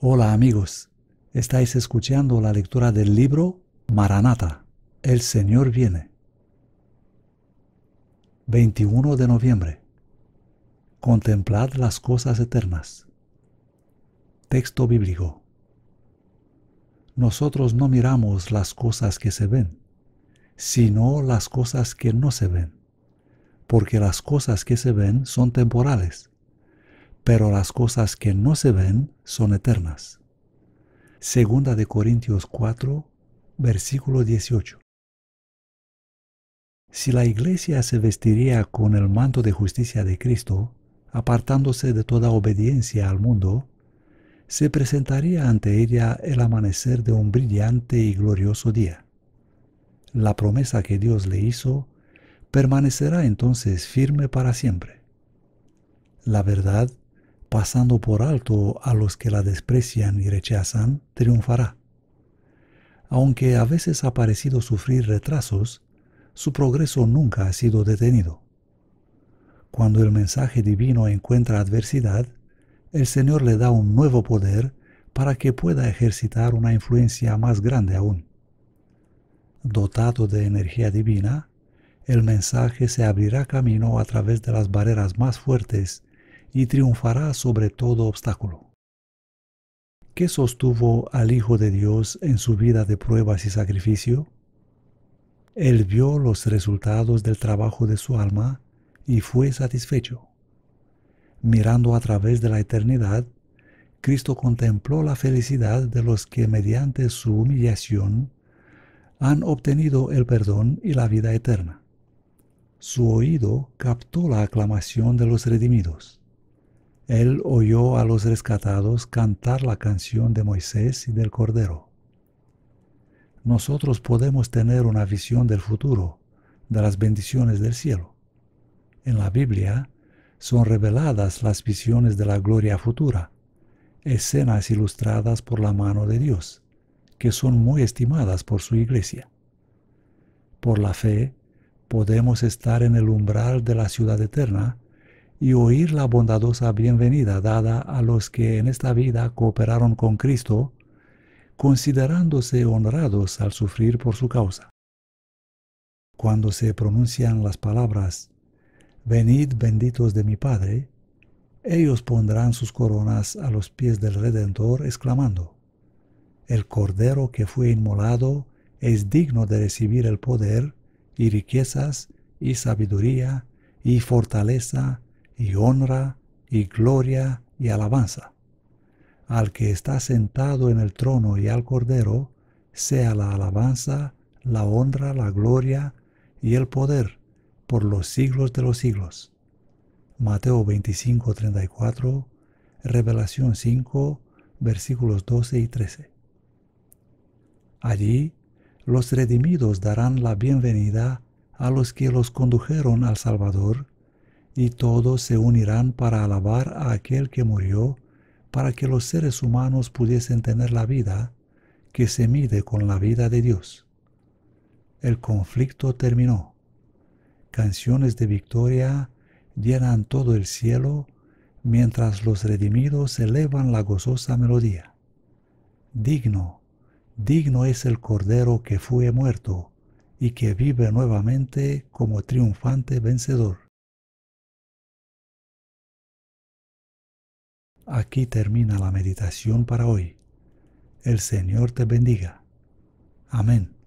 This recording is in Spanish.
Hola amigos, estáis escuchando la lectura del libro Maranata, El Señor viene. 21 de noviembre. Contemplad las cosas eternas. Texto bíblico. Nosotros no miramos las cosas que se ven, sino las cosas que no se ven, porque las cosas que se ven son temporales pero las cosas que no se ven son eternas. Segunda de Corintios 4, versículo 18. Si la iglesia se vestiría con el manto de justicia de Cristo, apartándose de toda obediencia al mundo, se presentaría ante ella el amanecer de un brillante y glorioso día. La promesa que Dios le hizo permanecerá entonces firme para siempre. La verdad es pasando por alto a los que la desprecian y rechazan, triunfará. Aunque a veces ha parecido sufrir retrasos, su progreso nunca ha sido detenido. Cuando el mensaje divino encuentra adversidad, el Señor le da un nuevo poder para que pueda ejercitar una influencia más grande aún. Dotado de energía divina, el mensaje se abrirá camino a través de las barreras más fuertes y triunfará sobre todo obstáculo. ¿Qué sostuvo al Hijo de Dios en su vida de pruebas y sacrificio? Él vio los resultados del trabajo de su alma y fue satisfecho. Mirando a través de la eternidad, Cristo contempló la felicidad de los que mediante su humillación han obtenido el perdón y la vida eterna. Su oído captó la aclamación de los redimidos él oyó a los rescatados cantar la canción de Moisés y del Cordero. Nosotros podemos tener una visión del futuro, de las bendiciones del cielo. En la Biblia son reveladas las visiones de la gloria futura, escenas ilustradas por la mano de Dios, que son muy estimadas por su iglesia. Por la fe, podemos estar en el umbral de la ciudad eterna, y oír la bondadosa bienvenida dada a los que en esta vida cooperaron con Cristo, considerándose honrados al sufrir por su causa. Cuando se pronuncian las palabras, Venid benditos de mi Padre, ellos pondrán sus coronas a los pies del Redentor, exclamando, El Cordero que fue inmolado es digno de recibir el poder y riquezas y sabiduría y fortaleza y honra y gloria y alabanza. Al que está sentado en el trono y al cordero, sea la alabanza, la honra, la gloria y el poder por los siglos de los siglos. Mateo 25, 34, Revelación 5, versículos 12 y 13. Allí, los redimidos darán la bienvenida a los que los condujeron al Salvador y todos se unirán para alabar a aquel que murió para que los seres humanos pudiesen tener la vida que se mide con la vida de Dios. El conflicto terminó. Canciones de victoria llenan todo el cielo mientras los redimidos elevan la gozosa melodía. Digno, digno es el Cordero que fue muerto y que vive nuevamente como triunfante vencedor. Aquí termina la meditación para hoy. El Señor te bendiga. Amén.